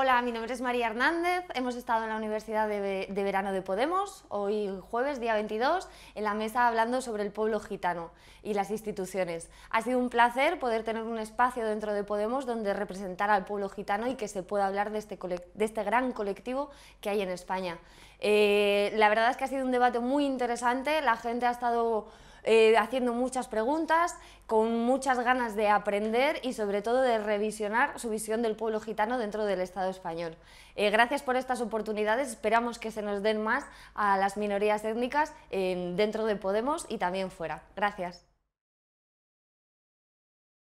Hola, mi nombre es María Hernández. Hemos estado en la Universidad de, Verano de Podemos, hoy jueves, día 22, en la mesa hablando sobre el pueblo gitano y las instituciones. Ha sido un placer poder tener un espacio dentro de Podemos donde representar al pueblo gitano y que se pueda hablar de este, este gran colectivo que hay en España. Eh, la verdad es que ha sido un debate muy interesante, la gente ha estado eh, haciendo muchas preguntas, con muchas ganas de aprender y sobre todo de revisionar su visión del pueblo gitano dentro del Estado español. Eh, gracias por estas oportunidades, esperamos que se nos den más a las minorías étnicas dentro de Podemos y también fuera. Gracias.